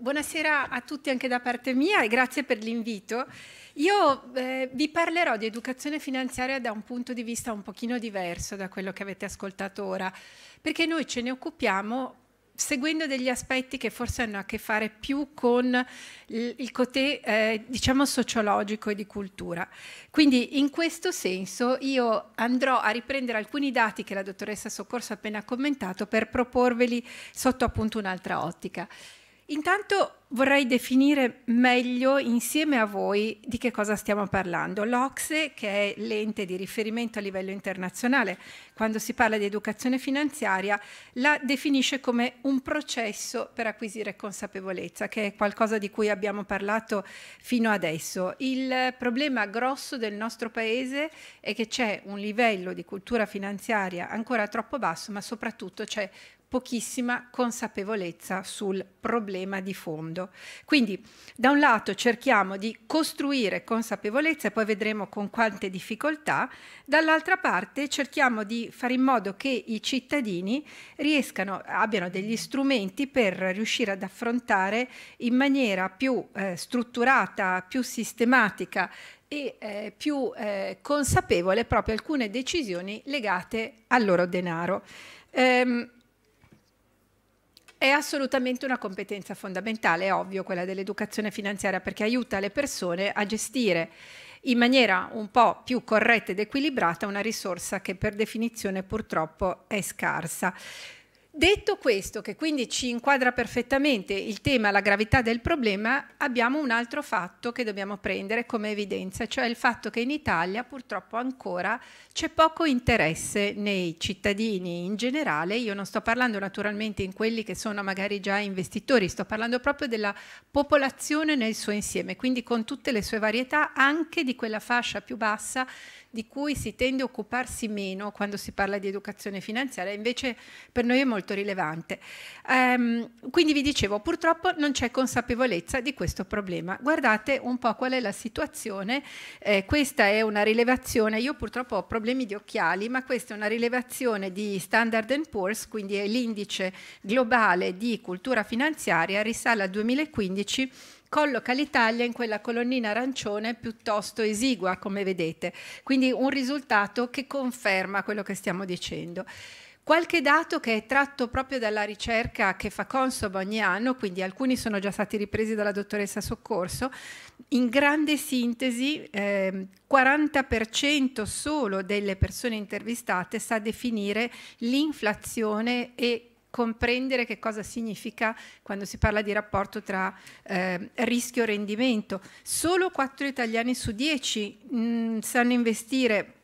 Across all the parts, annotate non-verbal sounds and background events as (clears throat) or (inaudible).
Buonasera a tutti anche da parte mia e grazie per l'invito. Io eh, vi parlerò di educazione finanziaria da un punto di vista un pochino diverso da quello che avete ascoltato ora, perché noi ce ne occupiamo seguendo degli aspetti che forse hanno a che fare più con il cotè eh, diciamo sociologico e di cultura. Quindi in questo senso io andrò a riprendere alcuni dati che la dottoressa Soccorso ha appena commentato per proporveli sotto appunto un'altra ottica. Intanto vorrei definire meglio insieme a voi di che cosa stiamo parlando. L'Ocse, che è l'ente di riferimento a livello internazionale, quando si parla di educazione finanziaria, la definisce come un processo per acquisire consapevolezza, che è qualcosa di cui abbiamo parlato fino adesso. Il problema grosso del nostro paese è che c'è un livello di cultura finanziaria ancora troppo basso, ma soprattutto c'è pochissima consapevolezza sul problema di fondo. Quindi da un lato cerchiamo di costruire consapevolezza e poi vedremo con quante difficoltà, dall'altra parte cerchiamo di fare in modo che i cittadini riescano, abbiano degli strumenti per riuscire ad affrontare in maniera più eh, strutturata, più sistematica e eh, più eh, consapevole proprio alcune decisioni legate al loro denaro. Ehm, è assolutamente una competenza fondamentale, è ovvio, quella dell'educazione finanziaria perché aiuta le persone a gestire in maniera un po' più corretta ed equilibrata una risorsa che per definizione purtroppo è scarsa. Detto questo, che quindi ci inquadra perfettamente il tema, la gravità del problema, abbiamo un altro fatto che dobbiamo prendere come evidenza, cioè il fatto che in Italia purtroppo ancora c'è poco interesse nei cittadini in generale, io non sto parlando naturalmente in quelli che sono magari già investitori, sto parlando proprio della popolazione nel suo insieme, quindi con tutte le sue varietà, anche di quella fascia più bassa di cui si tende a occuparsi meno quando si parla di educazione finanziaria, invece per noi è molto molto rilevante. Ehm, quindi vi dicevo, purtroppo non c'è consapevolezza di questo problema. Guardate un po' qual è la situazione, eh, questa è una rilevazione, io purtroppo ho problemi di occhiali, ma questa è una rilevazione di Standard Poor's, quindi è l'indice globale di cultura finanziaria, risale al 2015 colloca l'Italia in quella colonnina arancione piuttosto esigua, come vedete. Quindi un risultato che conferma quello che stiamo dicendo. Qualche dato che è tratto proprio dalla ricerca che fa Consob ogni anno, quindi alcuni sono già stati ripresi dalla dottoressa Soccorso, in grande sintesi eh, 40% solo delle persone intervistate sa definire l'inflazione e comprendere che cosa significa quando si parla di rapporto tra eh, rischio e rendimento. Solo 4 italiani su 10 mh, mm, sanno investire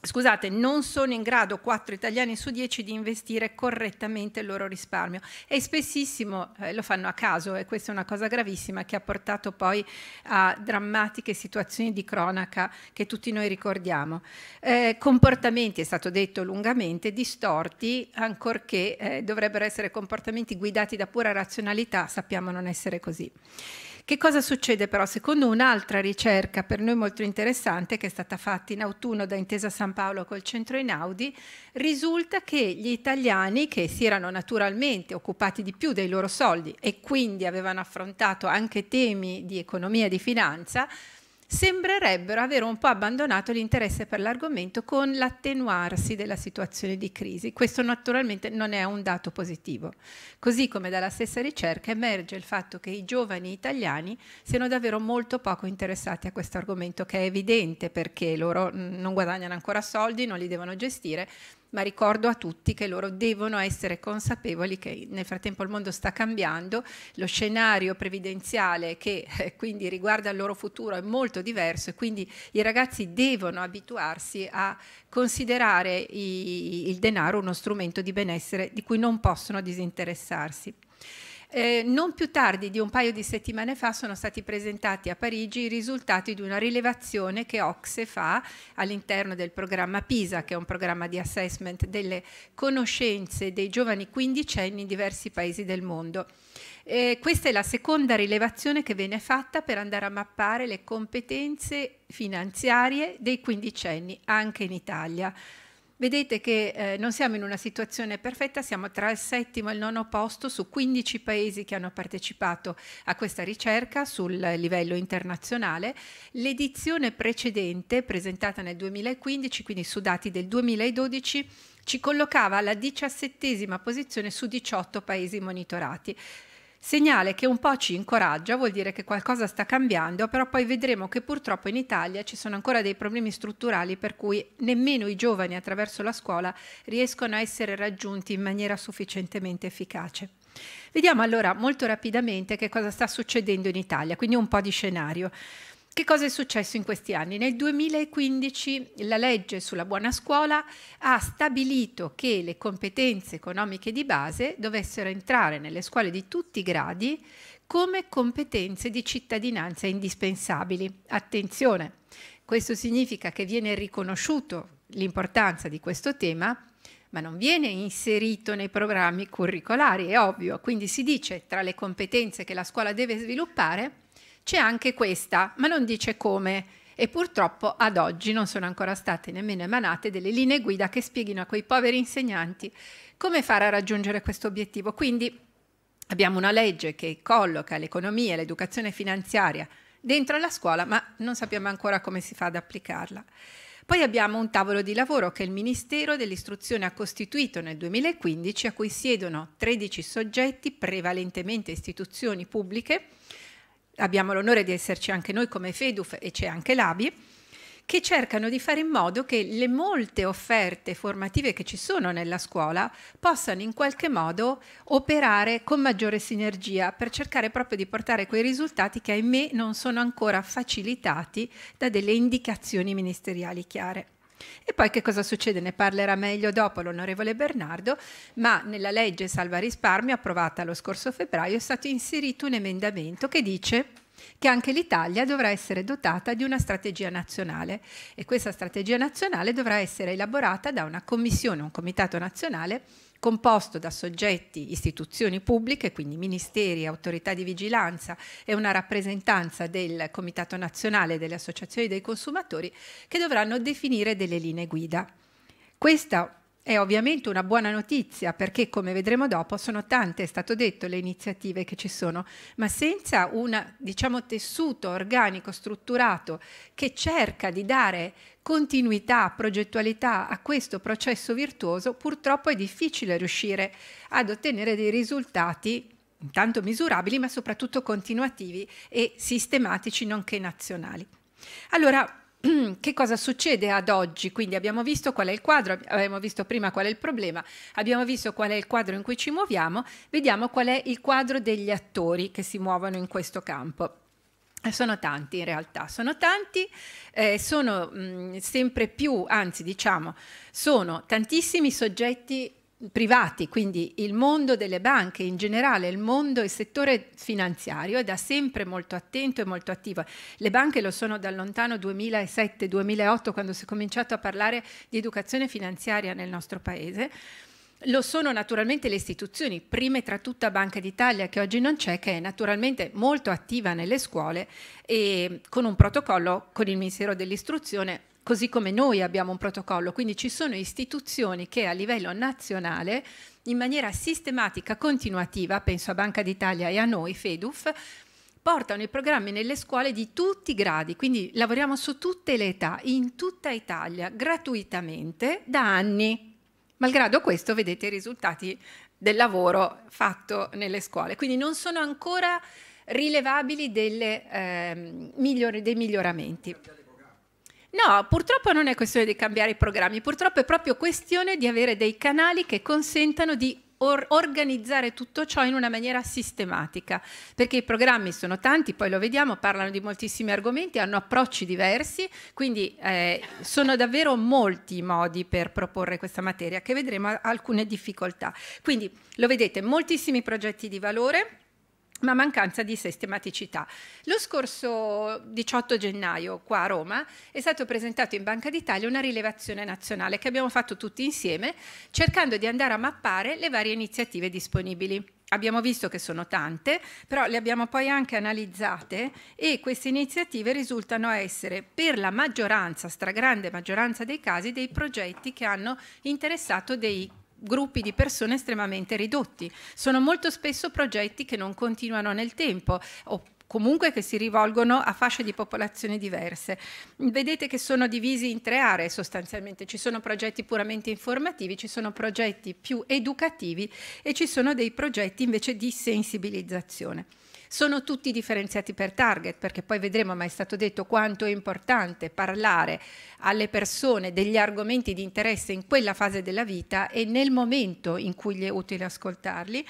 Scusate, non sono in grado 4 italiani su 10 di investire correttamente il loro risparmio e spessissimo eh, lo fanno a caso e questa è una cosa gravissima che ha portato poi a drammatiche situazioni di cronaca che tutti noi ricordiamo. Eh, comportamenti, è stato detto lungamente, distorti, ancorché eh, dovrebbero essere comportamenti guidati da pura razionalità, sappiamo non essere così. Che cosa succede però? Secondo un'altra ricerca per noi molto interessante che è stata fatta in autunno da Intesa San Paolo col centro Einaudi, risulta che gli italiani che si erano naturalmente occupati di più dei loro soldi e quindi avevano affrontato anche temi di economia e di finanza, sembrerebbero avere un po' abbandonato l'interesse per l'argomento con l'attenuarsi della situazione di crisi. Questo naturalmente non è un dato positivo, così come dalla stessa ricerca emerge il fatto che i giovani italiani siano davvero molto poco interessati a questo argomento, che è evidente perché loro mm, non guadagnano ancora soldi, non li devono gestire ma ricordo a tutti che loro devono essere consapevoli che nel frattempo il mondo sta cambiando, lo scenario previdenziale che eh, quindi riguarda il loro futuro è molto diverso e quindi i ragazzi devono abituarsi a considerare i, il denaro uno strumento di benessere di cui non possono disinteressarsi. Eh, non più tardi di un paio di settimane fa sono stati presentati a Parigi i risultati di una rilevazione che Ocse fa all'interno del programma PISA, che è un programma di assessment delle conoscenze dei giovani quindicenni in diversi paesi del mondo. Eh, questa è la seconda rilevazione che viene fatta per andare a mappare le competenze finanziarie dei quindicenni anche in Italia vedete che eh, non siamo in una situazione perfetta, siamo tra il settimo e il nono posto su 15 paesi che hanno partecipato a questa ricerca sul livello internazionale. L'edizione precedente, presentata nel 2015, quindi su dati del 2012, ci collocava alla diciassettesima posizione su 18 paesi monitorati. Segnale che un po' ci incoraggia, vuol dire che qualcosa sta cambiando, però poi vedremo che purtroppo in Italia ci sono ancora dei problemi strutturali per cui nemmeno i giovani attraverso la scuola riescono a essere raggiunti in maniera sufficientemente efficace. Vediamo allora molto rapidamente che cosa sta succedendo in Italia, quindi un po' di scenario. Che cosa è successo in questi anni? Nel 2015 la legge sulla buona scuola ha stabilito che le competenze economiche di base dovessero entrare nelle scuole di tutti i gradi come competenze di cittadinanza indispensabili. Attenzione, questo significa che viene riconosciuto l'importanza di questo tema ma non viene inserito nei programmi curricolari, è ovvio, quindi si dice tra le competenze che la scuola deve sviluppare c'è anche questa, ma non dice come. E purtroppo ad oggi non sono ancora state nemmeno emanate delle linee guida che spieghino a quei poveri insegnanti come fare a raggiungere questo obiettivo. Quindi abbiamo una legge che colloca l'economia e l'educazione finanziaria dentro la scuola, ma non sappiamo ancora come si fa ad applicarla. Poi abbiamo un tavolo di lavoro che il Ministero dell'Istruzione ha costituito nel 2015, a cui siedono 13 soggetti, prevalentemente istituzioni pubbliche, abbiamo l'onore di esserci anche noi come FEDUF e c'è anche l'ABI, che cercano di fare in modo che le molte offerte formative che ci sono nella scuola possano in qualche modo operare con maggiore sinergia per cercare proprio di portare quei risultati che ahimè non sono ancora facilitati da delle indicazioni ministeriali chiare. E poi che cosa succede? Ne parlerà meglio dopo l'onorevole Bernardo, ma nella legge salva risparmio approvata lo scorso febbraio è stato inserito un emendamento che dice che anche l'Italia dovrà essere dotata di una strategia nazionale e questa strategia nazionale dovrà essere elaborata da una commissione, un comitato nazionale composto da soggetti, istituzioni pubbliche, quindi ministeri, autorità di vigilanza e una rappresentanza del Comitato Nazionale delle Associazioni dei Consumatori che dovranno definire delle linee guida. Questa è ovviamente una buona notizia perché, come vedremo dopo, sono tante, è stato detto, le iniziative che ci sono, ma senza un diciamo, tessuto organico, strutturato, che cerca di dare continuità, progettualità a questo processo virtuoso, purtroppo è difficile riuscire ad ottenere dei risultati intanto misurabili, ma soprattutto continuativi e sistematici, nonché nazionali. Allora, (clears throat) che cosa succede ad oggi? Quindi abbiamo visto qual è il quadro, abbiamo visto prima qual è il problema, abbiamo visto qual è il quadro in cui ci muoviamo, vediamo qual è il quadro degli attori che si muovono in questo campo. Eh, sono tanti in realtà, sono tanti, eh, sono mh, mm, sempre più, anzi diciamo, sono tantissimi soggetti privati, quindi il mondo delle banche in generale, il mondo, il settore finanziario è da sempre molto attento e molto attivo. Le banche lo sono da lontano 2007-2008 quando si è cominciato a parlare di educazione finanziaria nel nostro paese. Lo sono naturalmente le istituzioni, prime tra tutta Banca d'Italia che oggi non c'è, che è naturalmente molto attiva nelle scuole e con un protocollo con il Ministero dell'Istruzione così come noi abbiamo un protocollo, quindi ci sono istituzioni che a livello nazionale in maniera sistematica, continuativa, penso a Banca d'Italia e a noi, FEDUF, portano i programmi nelle scuole di tutti i gradi, quindi lavoriamo su tutte le età, in tutta Italia, gratuitamente, da anni. Malgrado questo vedete i risultati del lavoro fatto nelle scuole, quindi non sono ancora rilevabili delle, eh, migliori, dei miglioramenti. No, purtroppo non è questione di cambiare i programmi, purtroppo è proprio questione di avere dei canali che consentano di or organizzare tutto ciò in una maniera sistematica, perché i programmi sono tanti, poi lo vediamo, parlano di moltissimi argomenti, hanno approcci diversi, quindi eh, sono davvero molti i modi per proporre questa materia, che vedremo alcune difficoltà. Quindi lo vedete, moltissimi progetti di valore ma mancanza di sistematicità. Lo scorso 18 gennaio qua a Roma è stato presentato in Banca d'Italia una rilevazione nazionale che abbiamo fatto tutti insieme cercando di andare a mappare le varie iniziative disponibili. Abbiamo visto che sono tante, però le abbiamo poi anche analizzate e queste iniziative risultano essere per la maggioranza, stragrande maggioranza dei casi, dei progetti che hanno interessato dei gruppi di persone estremamente ridotti. Sono molto spesso progetti che non continuano nel tempo o comunque che si rivolgono a fasce di popolazione diverse. Vedete che sono divisi in tre aree sostanzialmente, ci sono progetti puramente informativi, ci sono progetti più educativi e ci sono dei progetti invece di sensibilizzazione. Sono tutti differenziati per target, perché poi vedremo, ma è stato detto quanto è importante parlare alle persone degli argomenti di interesse in quella fase della vita e nel momento in cui gli è utile ascoltarli.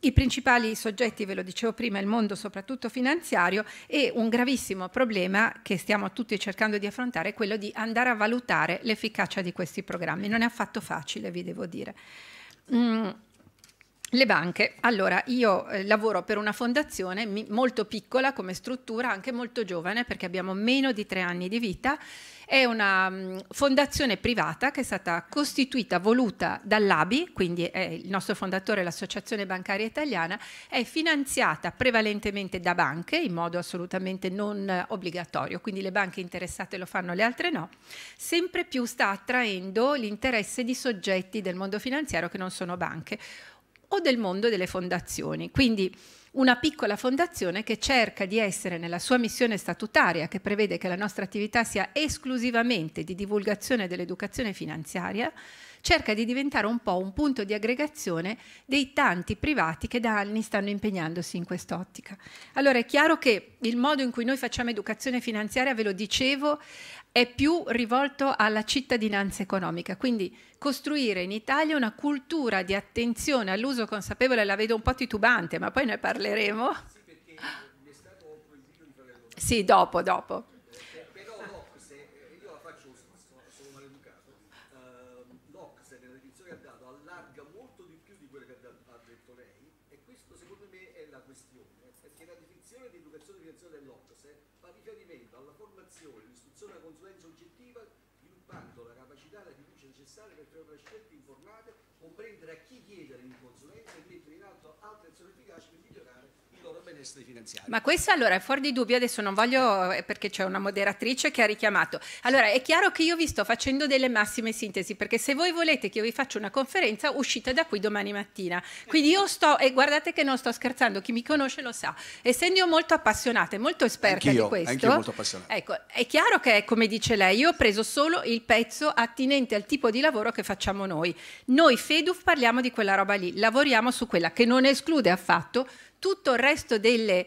I principali soggetti, ve lo dicevo prima, il mondo soprattutto finanziario e un gravissimo problema che stiamo tutti cercando di affrontare è quello di andare a valutare l'efficacia di questi programmi. Non è affatto facile, vi devo dire. Mm le banche, allora io eh, lavoro per una fondazione molto piccola come struttura, anche molto giovane perché abbiamo meno di tre anni di vita, è una mm, fondazione privata che è stata costituita, voluta dall'ABI, quindi è il nostro fondatore, è l'Associazione Bancaria Italiana, è finanziata prevalentemente da banche in modo assolutamente non eh, obbligatorio, quindi le banche interessate lo fanno, le altre no, sempre più sta attraendo l'interesse di soggetti del mondo finanziario che non sono banche o del mondo delle fondazioni. Quindi una piccola fondazione che cerca di essere nella sua missione statutaria, che prevede che la nostra attività sia esclusivamente di divulgazione dell'educazione finanziaria, cerca di diventare un po' un punto di aggregazione dei tanti privati che da anni stanno impegnandosi in quest'ottica. Allora è chiaro che il modo in cui noi facciamo educazione finanziaria, ve lo dicevo, è più rivolto alla cittadinanza economica, quindi costruire in Italia una cultura di attenzione all'uso consapevole, la vedo un po' titubante, ma poi ne parleremo. Sì, sì dopo, dopo. dando la capacità e la fiducia necessaria per fare scelte informate, comprendere a chi chiedere in consulenza e mettere in atto altre azioni efficaci per migliorare loro benessere finanziario. Ma questo allora è fuori di dubbio, adesso non voglio eh, perché c'è una moderatrice che ha richiamato. Allora è chiaro che io vi sto facendo delle massime sintesi perché se voi volete che io vi faccia una conferenza uscite da qui domani mattina. Quindi io sto e guardate che non sto scherzando, chi mi conosce lo sa. Essendo io molto appassionata e molto esperta anch'io, di questo. Anch'io molto appassionata. Ecco, è chiaro che come dice lei, io ho preso solo il pezzo attinente al tipo di lavoro che facciamo noi. Noi Feduf parliamo di quella roba lì, lavoriamo su quella che non esclude affatto tutto il resto delle,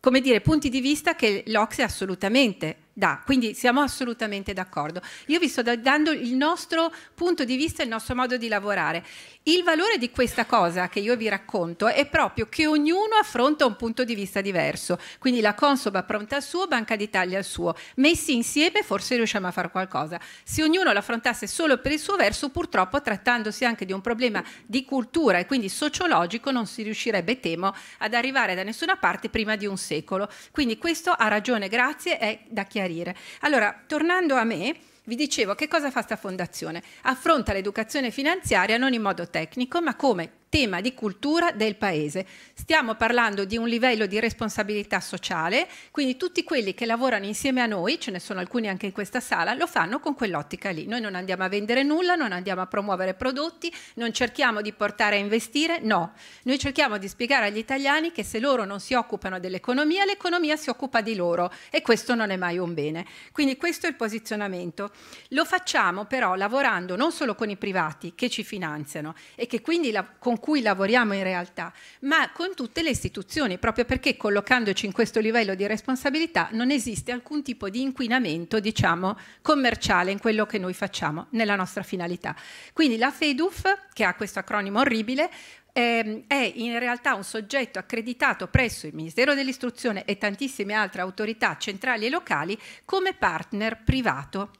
come dire, punti di vista che l'Ocse assolutamente dà, quindi siamo assolutamente d'accordo. Io vi sto dando il nostro punto di vista, il nostro modo di lavorare. Il valore di questa cosa che io vi racconto è proprio che ognuno affronta un punto di vista diverso, quindi la Consob affronta il suo, Banca d'Italia il suo, messi insieme forse riusciamo a fare qualcosa. Se ognuno l'affrontasse solo per il suo verso, purtroppo trattandosi anche di un problema di cultura e quindi sociologico non si riuscirebbe, temo, ad arrivare da nessuna parte prima di un secolo. Quindi questo ha ragione, grazie, è da chiarire chiarire. Allora, tornando a me, vi dicevo che cosa fa sta fondazione? Affronta l'educazione finanziaria non in modo tecnico, ma come tema di cultura del paese. Stiamo parlando di un livello di responsabilità sociale, quindi tutti quelli che lavorano insieme a noi, ce ne sono alcuni anche in questa sala, lo fanno con quell'ottica lì. Noi non andiamo a vendere nulla, non andiamo a promuovere prodotti, non cerchiamo di portare a investire, no. Noi cerchiamo di spiegare agli italiani che se loro non si occupano dell'economia, l'economia si occupa di loro e questo non è mai un bene. Quindi questo è il posizionamento. Lo facciamo però lavorando non solo con i privati che ci finanziano e che quindi la, con con cui lavoriamo in realtà, ma con tutte le istituzioni, proprio perché collocandoci in questo livello di responsabilità non esiste alcun tipo di inquinamento, diciamo, commerciale in quello che noi facciamo, nella nostra finalità. Quindi la FEDUF, che ha questo acronimo orribile, ehm, è in realtà un soggetto accreditato presso il Ministero dell'Istruzione e tantissime altre autorità centrali e locali come partner privato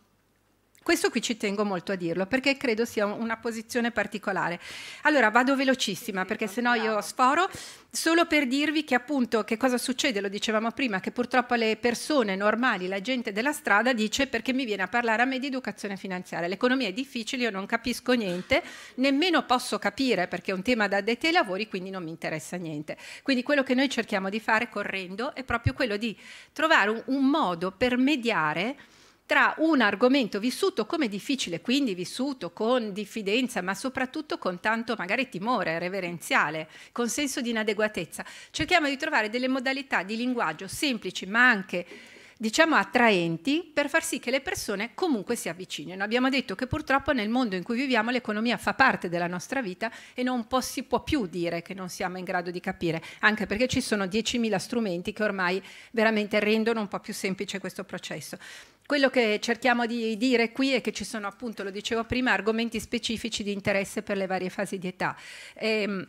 questo qui ci tengo molto a dirlo perché credo sia una posizione particolare. Allora vado velocissima perché sennò io sforo, solo per dirvi che appunto che cosa succede, lo dicevamo prima, che purtroppo le persone normali, la gente della strada dice perché mi viene a parlare a me di educazione finanziaria, l'economia è difficile, io non capisco niente, nemmeno posso capire perché è un tema da addetti ai lavori, quindi non mi interessa niente. Quindi quello che noi cerchiamo di fare correndo è proprio quello di trovare un, un modo per mediare tra un argomento vissuto come difficile, quindi vissuto con diffidenza, ma soprattutto con tanto magari timore reverenziale, con senso di inadeguatezza. Cerchiamo di trovare delle modalità di linguaggio semplici, ma anche diciamo attraenti per far sì che le persone comunque si avvicinino. Abbiamo detto che purtroppo nel mondo in cui viviamo l'economia fa parte della nostra vita e non può, si può più dire che non siamo in grado di capire, anche perché ci sono 10.000 strumenti che ormai veramente rendono un po' più semplice questo processo. Quello che cerchiamo di dire qui è che ci sono appunto, lo dicevo prima, argomenti specifici di interesse per le varie fasi di età. Ehm,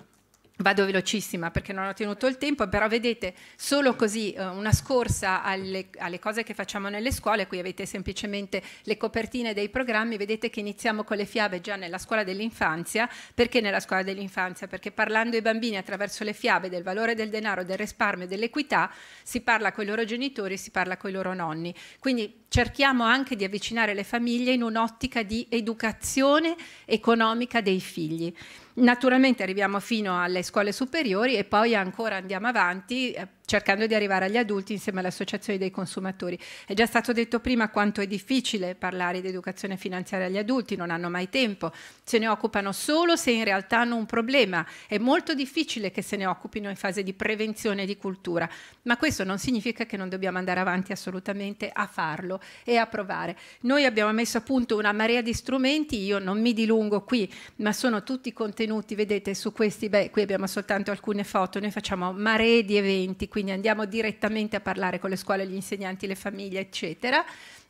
Vado velocissima perché non ho tenuto il tempo, però vedete solo così eh, una scorsa alle, alle, cose che facciamo nelle scuole, qui avete semplicemente le copertine dei programmi, vedete che iniziamo con le fiabe già nella scuola dell'infanzia, perché nella scuola dell'infanzia? Perché parlando ai bambini attraverso le fiabe del valore del denaro, del risparmio, e dell'equità, si parla con i loro genitori, si parla con i loro nonni. Quindi cerchiamo anche di avvicinare le famiglie in un'ottica di educazione economica dei figli. Naturalmente arriviamo fino alle scuole superiori e poi ancora andiamo avanti eh, cercando di arrivare agli adulti insieme alle associazioni dei consumatori. È già stato detto prima quanto è difficile parlare di educazione finanziaria agli adulti, non hanno mai tempo, se ne occupano solo se in realtà hanno un problema, è molto difficile che se ne occupino in fase di prevenzione e di cultura, ma questo non significa che non dobbiamo andare avanti assolutamente a farlo e a provare. Noi abbiamo messo a punto una marea di strumenti, io non mi dilungo qui, ma sono tutti contenuti, vedete su questi, beh qui abbiamo soltanto alcune foto, noi facciamo maree di eventi, quindi andiamo direttamente a parlare con le scuole, gli insegnanti, le famiglie, eccetera,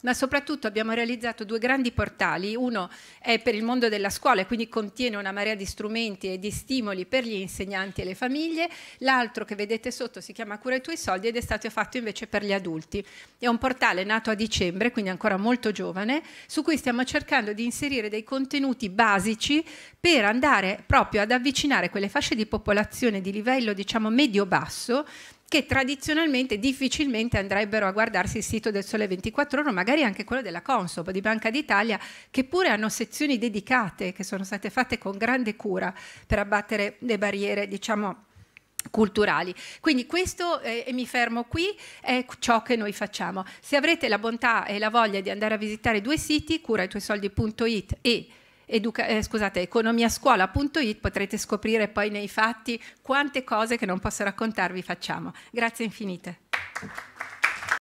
ma soprattutto abbiamo realizzato due grandi portali, uno è per il mondo della scuola e quindi contiene una marea di strumenti e di stimoli per gli insegnanti e le famiglie, l'altro che vedete sotto si chiama Cura i tuoi soldi ed è stato fatto invece per gli adulti. È un portale nato a dicembre, quindi ancora molto giovane, su cui stiamo cercando di inserire dei contenuti basici per andare proprio ad avvicinare quelle fasce di popolazione di livello diciamo medio-basso che tradizionalmente difficilmente andrebbero a guardarsi il sito del Sole 24 Ore, magari anche quello della Consob, di Banca d'Italia, che pure hanno sezioni dedicate che sono state fatte con grande cura per abbattere le barriere, diciamo, culturali. Quindi questo, eh, e mi fermo qui, è ciò che noi facciamo. Se avrete la bontà e la voglia di andare a visitare due siti, curatuesoldi.it e educa- eh, scusate, economiascuola.it potrete scoprire poi nei fatti quante cose che non posso raccontarvi facciamo. Grazie infinite.